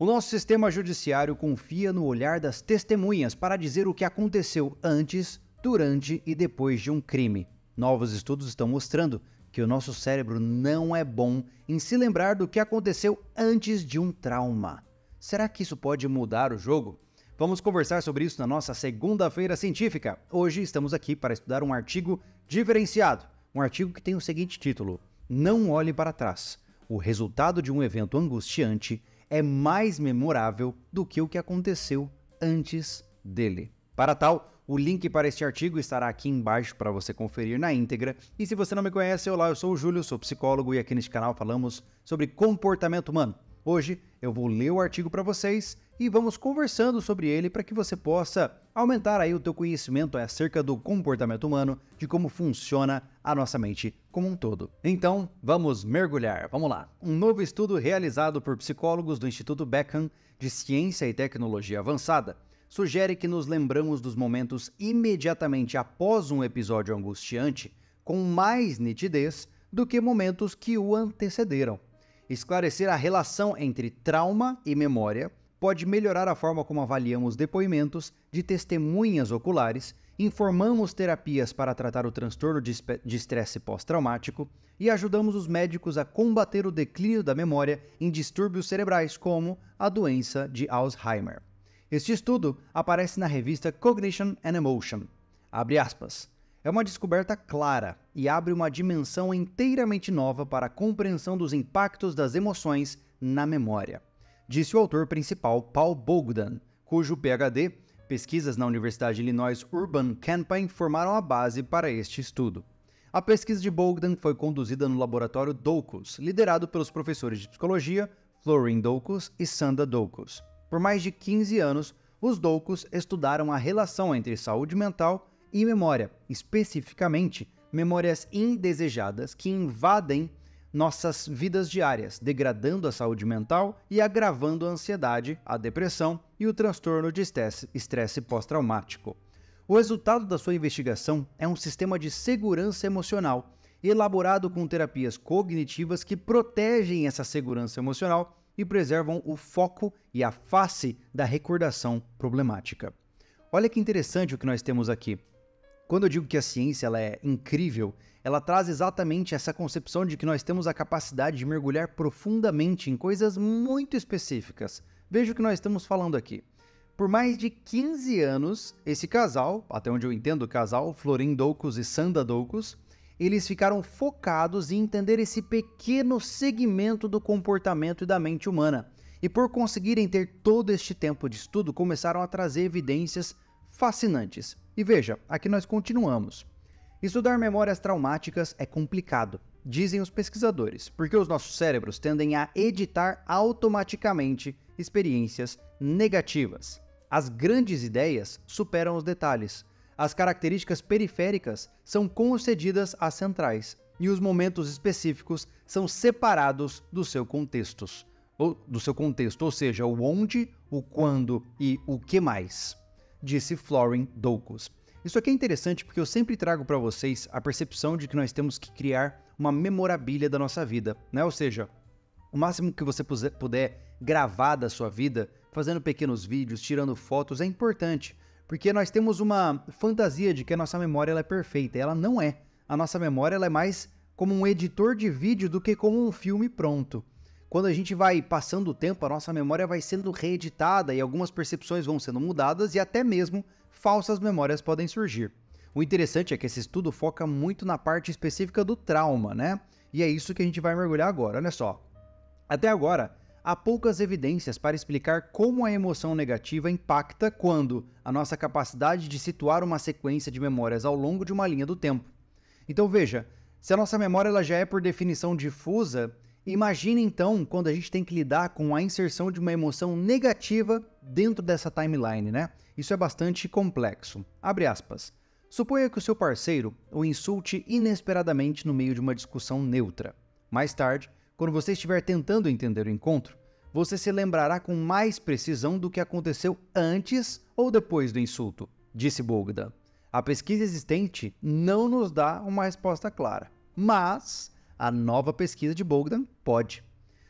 O nosso sistema judiciário confia no olhar das testemunhas para dizer o que aconteceu antes, durante e depois de um crime. Novos estudos estão mostrando que o nosso cérebro não é bom em se lembrar do que aconteceu antes de um trauma. Será que isso pode mudar o jogo? Vamos conversar sobre isso na nossa segunda-feira científica. Hoje estamos aqui para estudar um artigo diferenciado, um artigo que tem o seguinte título: Não olhe para trás. O resultado de um evento angustiante é mais memorável do que o que aconteceu antes dele. Para tal, o link para este artigo estará aqui embaixo para você conferir na íntegra. E se você não me conhece, olá, eu sou o Júlio, sou psicólogo e aqui neste canal falamos sobre comportamento humano. Hoje eu vou ler o artigo para vocês e vamos conversando sobre ele para que você possa aumentar aí o teu conhecimento acerca do comportamento humano, de como funciona a nossa mente como um todo. Então, vamos mergulhar. Vamos lá. Um novo estudo realizado por psicólogos do Instituto Beckham de Ciência e Tecnologia Avançada sugere que nos lembramos dos momentos imediatamente após um episódio angustiante com mais nitidez do que momentos que o antecederam. Esclarecer a relação entre trauma e memória pode melhorar a forma como avaliamos depoimentos de testemunhas oculares, informamos terapias para tratar o transtorno de estresse pós-traumático e ajudamos os médicos a combater o declínio da memória em distúrbios cerebrais, como a doença de Alzheimer. Este estudo aparece na revista Cognition and Emotion. Abre aspas. É uma descoberta clara e abre uma dimensão inteiramente nova para a compreensão dos impactos das emoções na memória disse o autor principal Paul Bogdan, cujo PhD, pesquisas na Universidade de Illinois Urbana-Champaign, formaram a base para este estudo. A pesquisa de Bogdan foi conduzida no laboratório Doukos, liderado pelos professores de psicologia Florin Doukos e Sanda Doukos. Por mais de 15 anos, os Doukos estudaram a relação entre saúde mental e memória, especificamente memórias indesejadas que invadem nossas vidas diárias, degradando a saúde mental e agravando a ansiedade, a depressão e o transtorno de estresse pós-traumático. O resultado da sua investigação é um sistema de segurança emocional, elaborado com terapias cognitivas que protegem essa segurança emocional e preservam o foco e a face da recordação problemática. Olha que interessante o que nós temos aqui. Quando eu digo que a ciência ela é incrível, ela traz exatamente essa concepção de que nós temos a capacidade de mergulhar profundamente em coisas muito específicas. Veja o que nós estamos falando aqui. Por mais de 15 anos, esse casal, até onde eu entendo o casal, Doucos e Sanda Doucos, eles ficaram focados em entender esse pequeno segmento do comportamento e da mente humana. E por conseguirem ter todo este tempo de estudo, começaram a trazer evidências fascinantes. E veja, aqui nós continuamos. Estudar memórias traumáticas é complicado, dizem os pesquisadores, porque os nossos cérebros tendem a editar automaticamente experiências negativas. As grandes ideias superam os detalhes. As características periféricas são concedidas às centrais e os momentos específicos são separados do seu contexto, ou do seu contexto, ou seja, o onde, o quando e o que mais disse Florin Doukos. Isso aqui é interessante porque eu sempre trago para vocês a percepção de que nós temos que criar uma memorabilia da nossa vida, né? Ou seja, o máximo que você puder gravar da sua vida, fazendo pequenos vídeos, tirando fotos, é importante, porque nós temos uma fantasia de que a nossa memória ela é perfeita, ela não é. A nossa memória ela é mais como um editor de vídeo do que como um filme pronto quando a gente vai passando o tempo, a nossa memória vai sendo reeditada e algumas percepções vão sendo mudadas e até mesmo falsas memórias podem surgir. O interessante é que esse estudo foca muito na parte específica do trauma, né? E é isso que a gente vai mergulhar agora, olha só. Até agora, há poucas evidências para explicar como a emoção negativa impacta quando a nossa capacidade de situar uma sequência de memórias ao longo de uma linha do tempo. Então veja, se a nossa memória ela já é por definição difusa, Imagine então quando a gente tem que lidar com a inserção de uma emoção negativa dentro dessa timeline, né? Isso é bastante complexo. Abre aspas. Suponha que o seu parceiro o insulte inesperadamente no meio de uma discussão neutra. Mais tarde, quando você estiver tentando entender o encontro, você se lembrará com mais precisão do que aconteceu antes ou depois do insulto, disse Bogdan. A pesquisa existente não nos dá uma resposta clara, mas a nova pesquisa de Bogdan pode.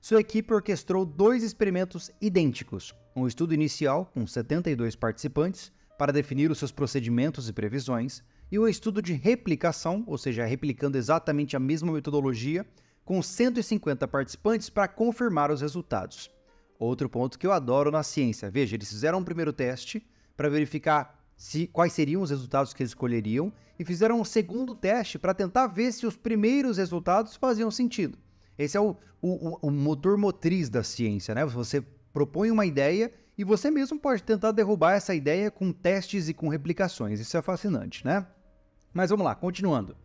Sua equipe orquestrou dois experimentos idênticos: um estudo inicial com 72 participantes para definir os seus procedimentos e previsões, e um estudo de replicação, ou seja, replicando exatamente a mesma metodologia, com 150 participantes para confirmar os resultados. Outro ponto que eu adoro na ciência: veja, eles fizeram um primeiro teste para verificar se quais seriam os resultados que eles escolheriam e fizeram um segundo teste para tentar ver se os primeiros resultados faziam sentido. Esse é o, o, o motor motriz da ciência, né? Você propõe uma ideia e você mesmo pode tentar derrubar essa ideia com testes e com replicações. Isso é fascinante, né? Mas vamos lá, continuando.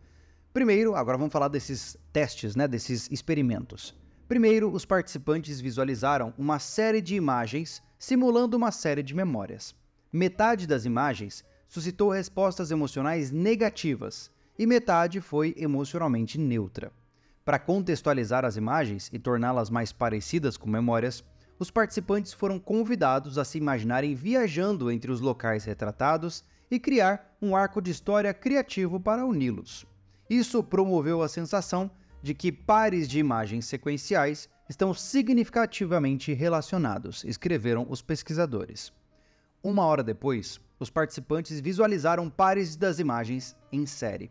Primeiro, agora vamos falar desses testes, né, desses experimentos. Primeiro, os participantes visualizaram uma série de imagens simulando uma série de memórias metade das imagens suscitou respostas emocionais negativas e metade foi emocionalmente neutra. Para contextualizar as imagens e torná-las mais parecidas com memórias, os participantes foram convidados a se imaginarem viajando entre os locais retratados e criar um arco de história criativo para uni-los. Isso promoveu a sensação de que pares de imagens sequenciais estão significativamente relacionados, escreveram os pesquisadores. Uma hora depois, os participantes visualizaram pares das imagens em série.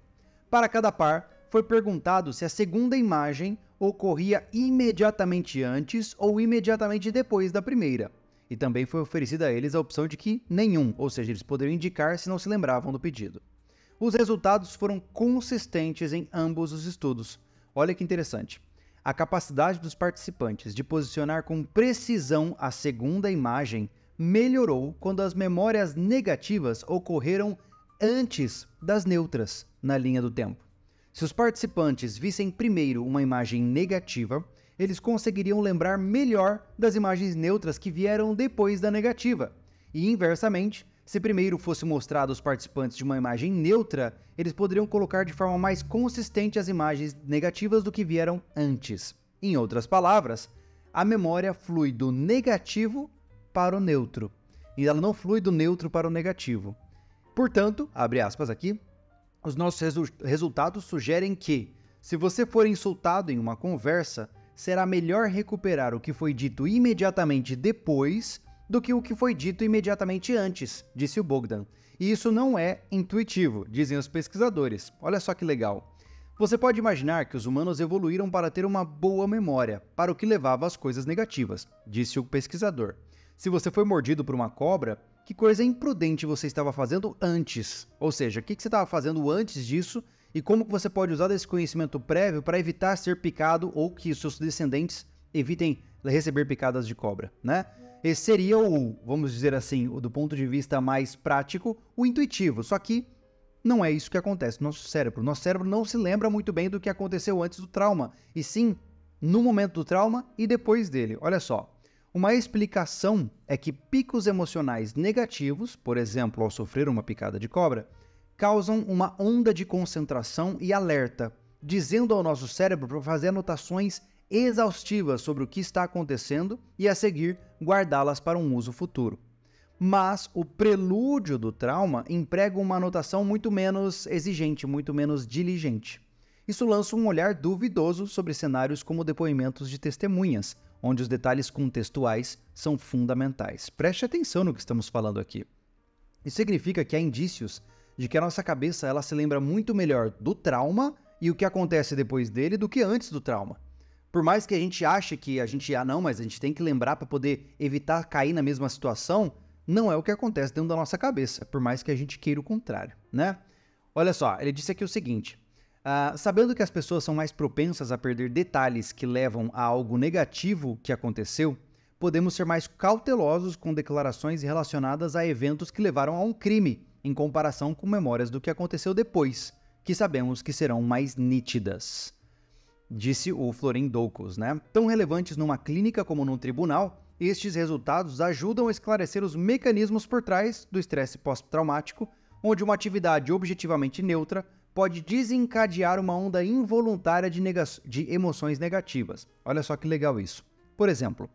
Para cada par, foi perguntado se a segunda imagem ocorria imediatamente antes ou imediatamente depois da primeira. E também foi oferecida a eles a opção de que nenhum, ou seja, eles poderiam indicar se não se lembravam do pedido. Os resultados foram consistentes em ambos os estudos. Olha que interessante. A capacidade dos participantes de posicionar com precisão a segunda imagem melhorou quando as memórias negativas ocorreram antes das neutras na linha do tempo. Se os participantes vissem primeiro uma imagem negativa, eles conseguiriam lembrar melhor das imagens neutras que vieram depois da negativa. E inversamente, se primeiro fosse mostrado aos participantes de uma imagem neutra, eles poderiam colocar de forma mais consistente as imagens negativas do que vieram antes. Em outras palavras, a memória flui do negativo para o neutro, e ela não flui do neutro para o negativo. Portanto, abre aspas aqui, os nossos resu resultados sugerem que, se você for insultado em uma conversa, será melhor recuperar o que foi dito imediatamente depois do que o que foi dito imediatamente antes, disse o Bogdan. E isso não é intuitivo, dizem os pesquisadores. Olha só que legal. Você pode imaginar que os humanos evoluíram para ter uma boa memória, para o que levava às coisas negativas, disse o pesquisador. Se você foi mordido por uma cobra, que coisa imprudente você estava fazendo antes? Ou seja, o que, você estava fazendo antes disso e como que você pode usar desse conhecimento prévio para evitar ser picado ou que seus descendentes evitem receber picadas de cobra, né? Esse seria o, vamos dizer assim, o do ponto de vista mais prático, o intuitivo. Só que não é isso que acontece no nosso cérebro. Nosso cérebro não se lembra muito bem do que aconteceu antes do trauma, e sim no momento do trauma e depois dele. Olha só, uma explicação é que picos emocionais negativos, por exemplo, ao sofrer uma picada de cobra, causam uma onda de concentração e alerta, dizendo ao nosso cérebro para fazer anotações exaustivas sobre o que está acontecendo e a seguir guardá-las para um uso futuro. Mas o prelúdio do trauma emprega uma anotação muito menos exigente, muito menos diligente. Isso lança um olhar duvidoso sobre cenários como depoimentos de testemunhas, onde os detalhes contextuais são fundamentais. Preste atenção no que estamos falando aqui. Isso significa que há indícios de que a nossa cabeça ela se lembra muito melhor do trauma e o que acontece depois dele do que antes do trauma. Por mais que a gente ache que a gente ah não, mas a gente tem que lembrar para poder evitar cair na mesma situação, não é o que acontece dentro da nossa cabeça, por mais que a gente queira o contrário, né? Olha só, ele disse aqui o seguinte: Uh, sabendo que as pessoas são mais propensas a perder detalhes que levam a algo negativo que aconteceu, podemos ser mais cautelosos com declarações relacionadas a eventos que levaram a um crime, em comparação com memórias do que aconteceu depois, que sabemos que serão mais nítidas. Disse o Florin Doucos, né? Tão relevantes numa clínica como num tribunal, estes resultados ajudam a esclarecer os mecanismos por trás do estresse pós-traumático, onde uma atividade objetivamente neutra pode desencadear uma onda involuntária de, de emoções negativas. Olha só que legal isso. Por exemplo,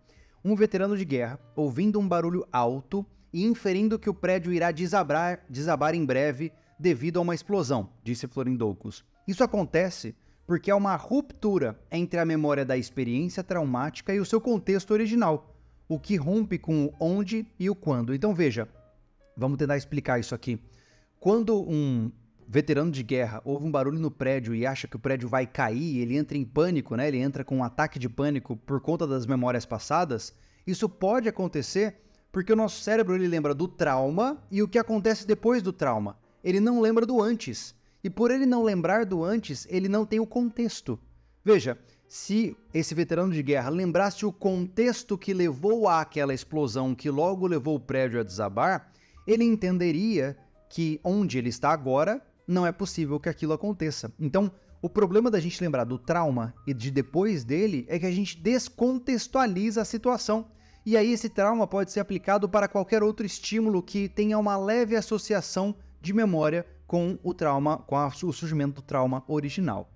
um veterano de guerra, ouvindo um barulho alto e inferindo que o prédio irá desabrar, desabar em breve devido a uma explosão, disse Florindoucos. Isso acontece porque há uma ruptura entre a memória da experiência traumática e o seu contexto original, o que rompe com o onde e o quando. Então veja, vamos tentar explicar isso aqui. Quando um veterano de guerra, ouve um barulho no prédio e acha que o prédio vai cair, ele entra em pânico, né? Ele entra com um ataque de pânico por conta das memórias passadas. Isso pode acontecer porque o nosso cérebro ele lembra do trauma e o que acontece depois do trauma. Ele não lembra do antes. E por ele não lembrar do antes, ele não tem o contexto. Veja, se esse veterano de guerra lembrasse o contexto que levou àquela explosão que logo levou o prédio a desabar, ele entenderia que onde ele está agora não é possível que aquilo aconteça. Então, o problema da gente lembrar do trauma e de depois dele é que a gente descontextualiza a situação. E aí esse trauma pode ser aplicado para qualquer outro estímulo que tenha uma leve associação de memória com o trauma, com o surgimento do trauma original.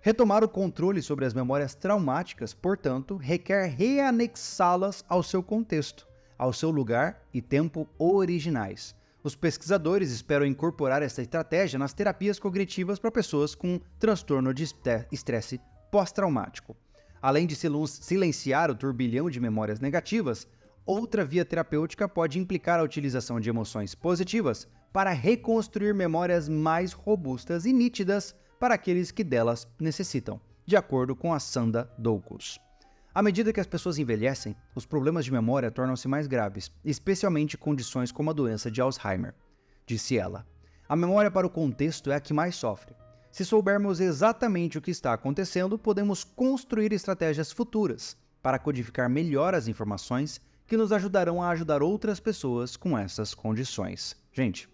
Retomar o controle sobre as memórias traumáticas, portanto, requer reanexá-las ao seu contexto, ao seu lugar e tempo originais. Os pesquisadores esperam incorporar essa estratégia nas terapias cognitivas para pessoas com transtorno de estresse pós-traumático. Além de silenciar o turbilhão de memórias negativas, outra via terapêutica pode implicar a utilização de emoções positivas para reconstruir memórias mais robustas e nítidas para aqueles que delas necessitam, de acordo com a Sanda Doukos. À medida que as pessoas envelhecem, os problemas de memória tornam-se mais graves, especialmente condições como a doença de Alzheimer, disse ela. A memória para o contexto é a que mais sofre. Se soubermos exatamente o que está acontecendo, podemos construir estratégias futuras para codificar melhor as informações que nos ajudarão a ajudar outras pessoas com essas condições. Gente,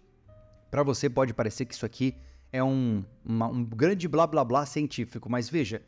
para você pode parecer que isso aqui é um, uma, um grande blá blá blá científico, mas veja,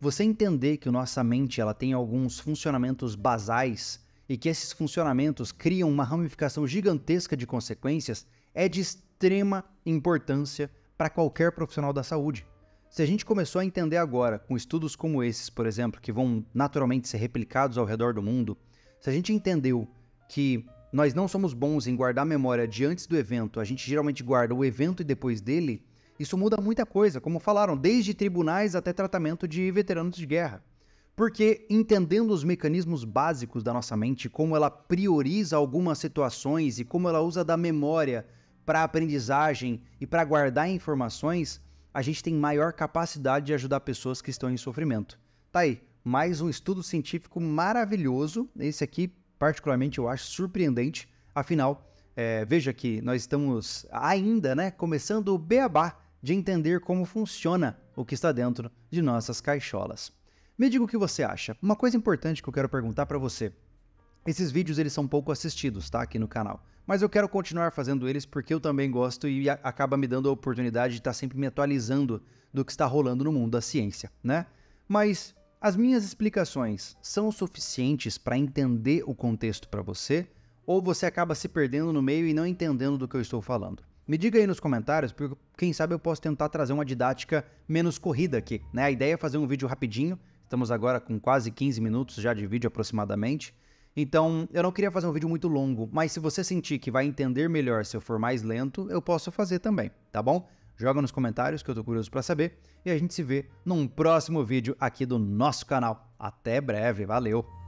você entender que nossa mente ela tem alguns funcionamentos basais e que esses funcionamentos criam uma ramificação gigantesca de consequências é de extrema importância para qualquer profissional da saúde. Se a gente começou a entender agora, com estudos como esses, por exemplo, que vão naturalmente ser replicados ao redor do mundo, se a gente entendeu que nós não somos bons em guardar memória de antes do evento, a gente geralmente guarda o evento e depois dele, isso muda muita coisa, como falaram, desde tribunais até tratamento de veteranos de guerra. Porque entendendo os mecanismos básicos da nossa mente, como ela prioriza algumas situações e como ela usa da memória para aprendizagem e para guardar informações, a gente tem maior capacidade de ajudar pessoas que estão em sofrimento. Tá aí, mais um estudo científico maravilhoso. Esse aqui, particularmente, eu acho surpreendente. Afinal, é, veja que nós estamos ainda, né, começando o beabá de entender como funciona o que está dentro de nossas caixolas. Me diga o que você acha. Uma coisa importante que eu quero perguntar para você. Esses vídeos eles são pouco assistidos, tá, aqui no canal. Mas eu quero continuar fazendo eles porque eu também gosto e acaba me dando a oportunidade de estar tá sempre me atualizando do que está rolando no mundo da ciência, né? Mas as minhas explicações são suficientes para entender o contexto para você ou você acaba se perdendo no meio e não entendendo do que eu estou falando? Me diga aí nos comentários, porque quem sabe eu posso tentar trazer uma didática menos corrida aqui, né? A ideia é fazer um vídeo rapidinho, estamos agora com quase 15 minutos já de vídeo aproximadamente, então eu não queria fazer um vídeo muito longo, mas se você sentir que vai entender melhor se eu for mais lento, eu posso fazer também, tá bom? Joga nos comentários que eu tô curioso para saber e a gente se vê num próximo vídeo aqui do nosso canal. Até breve, valeu!